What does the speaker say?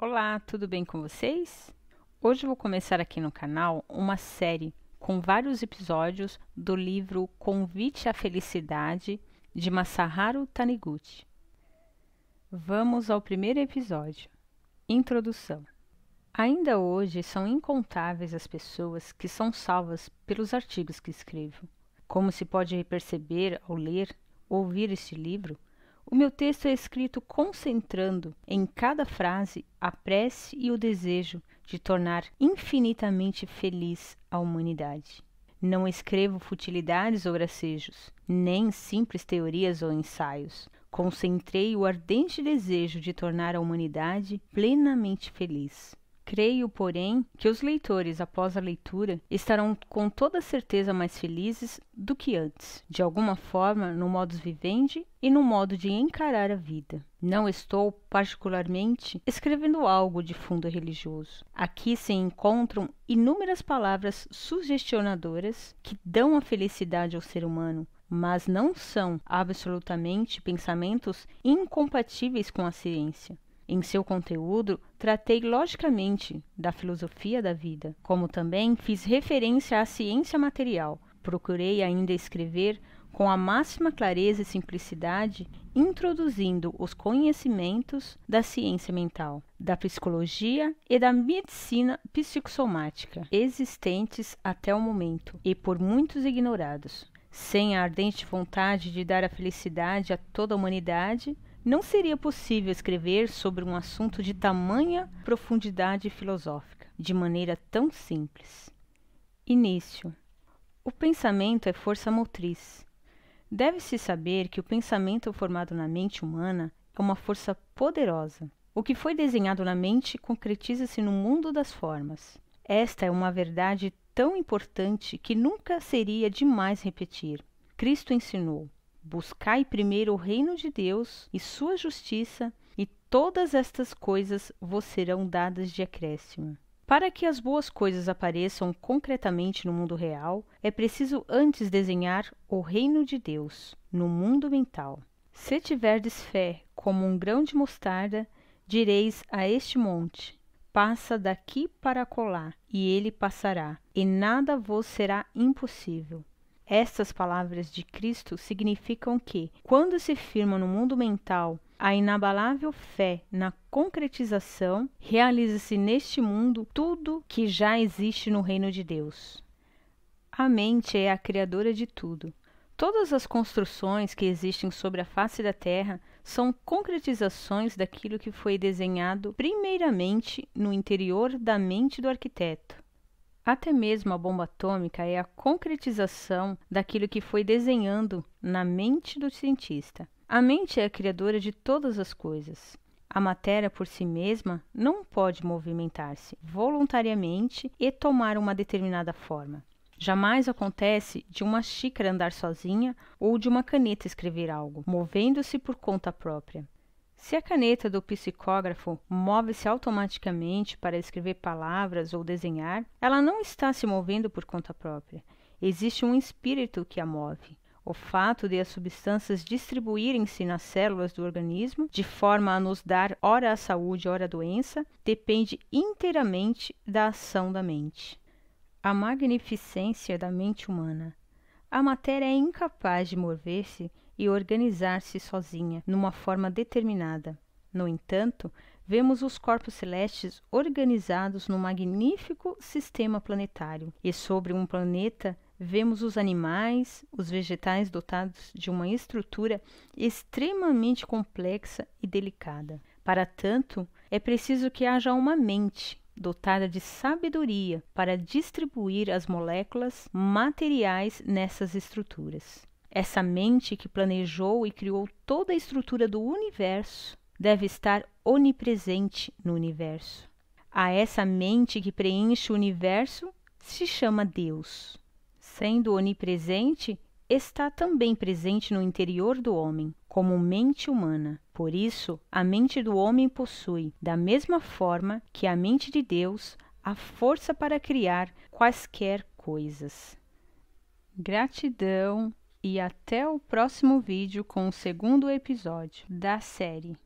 Olá, tudo bem com vocês? Hoje vou começar aqui no canal uma série com vários episódios do livro Convite à Felicidade de Masaharu Taniguchi. Vamos ao primeiro episódio. Introdução. Ainda hoje são incontáveis as pessoas que são salvas pelos artigos que escrevo. Como se pode perceber ao ler, ouvir este livro, o meu texto é escrito concentrando em cada frase a prece e o desejo de tornar infinitamente feliz a humanidade. Não escrevo futilidades ou gracejos, nem simples teorias ou ensaios. Concentrei o ardente desejo de tornar a humanidade plenamente feliz. Creio, porém, que os leitores, após a leitura, estarão com toda certeza mais felizes do que antes, de alguma forma, no modus vivendi e no modo de encarar a vida. Não estou, particularmente, escrevendo algo de fundo religioso. Aqui se encontram inúmeras palavras sugestionadoras que dão a felicidade ao ser humano, mas não são absolutamente pensamentos incompatíveis com a ciência. Em seu conteúdo, tratei logicamente da filosofia da vida, como também fiz referência à ciência material. Procurei ainda escrever com a máxima clareza e simplicidade, introduzindo os conhecimentos da ciência mental, da psicologia e da medicina psicossomática, existentes até o momento e por muitos ignorados. Sem a ardente vontade de dar a felicidade a toda a humanidade, não seria possível escrever sobre um assunto de tamanha profundidade filosófica, de maneira tão simples. Início. O pensamento é força motriz. Deve-se saber que o pensamento formado na mente humana é uma força poderosa. O que foi desenhado na mente concretiza-se no mundo das formas. Esta é uma verdade tão importante que nunca seria demais repetir. Cristo ensinou: Buscai primeiro o reino de Deus e sua justiça, e todas estas coisas vos serão dadas de acréscimo. Para que as boas coisas apareçam concretamente no mundo real, é preciso antes desenhar o reino de Deus no mundo mental. Se tiverdes fé como um grão de mostarda, direis a este monte: passa daqui para colar, e ele passará, e nada vos será impossível. Estas palavras de Cristo significam que, quando se firma no mundo mental a inabalável fé na concretização, realiza-se neste mundo tudo que já existe no reino de Deus. A mente é a criadora de tudo. Todas as construções que existem sobre a face da Terra são concretizações daquilo que foi desenhado primeiramente no interior da mente do arquiteto. Até mesmo a bomba atômica é a concretização daquilo que foi desenhando na mente do cientista. A mente é a criadora de todas as coisas. A matéria por si mesma não pode movimentar-se voluntariamente e tomar uma determinada forma. Jamais acontece de uma xícara andar sozinha ou de uma caneta escrever algo, movendo-se por conta própria. Se a caneta do psicógrafo move-se automaticamente para escrever palavras ou desenhar, ela não está se movendo por conta própria. Existe um espírito que a move. O fato de as substâncias distribuírem-se nas células do organismo, de forma a nos dar ora a saúde, ora a doença, depende inteiramente da ação da mente. A magnificência da mente humana. A matéria é incapaz de mover-se e organizar-se sozinha numa forma determinada. No entanto, vemos os corpos celestes organizados num magnífico sistema planetário, e sobre um planeta vemos os animais, os vegetais dotados de uma estrutura extremamente complexa e delicada. Para tanto, é preciso que haja uma mente dotada de sabedoria para distribuir as moléculas materiais nessas estruturas. Essa mente que planejou e criou toda a estrutura do universo deve estar onipresente no universo. A essa mente que preenche o universo se chama Deus. Sendo onipresente, está também presente no interior do homem, como mente humana. Por isso, a mente do homem possui, da mesma forma que a mente de Deus, a força para criar quaisquer coisas. Gratidão e até o próximo vídeo com o segundo episódio da série.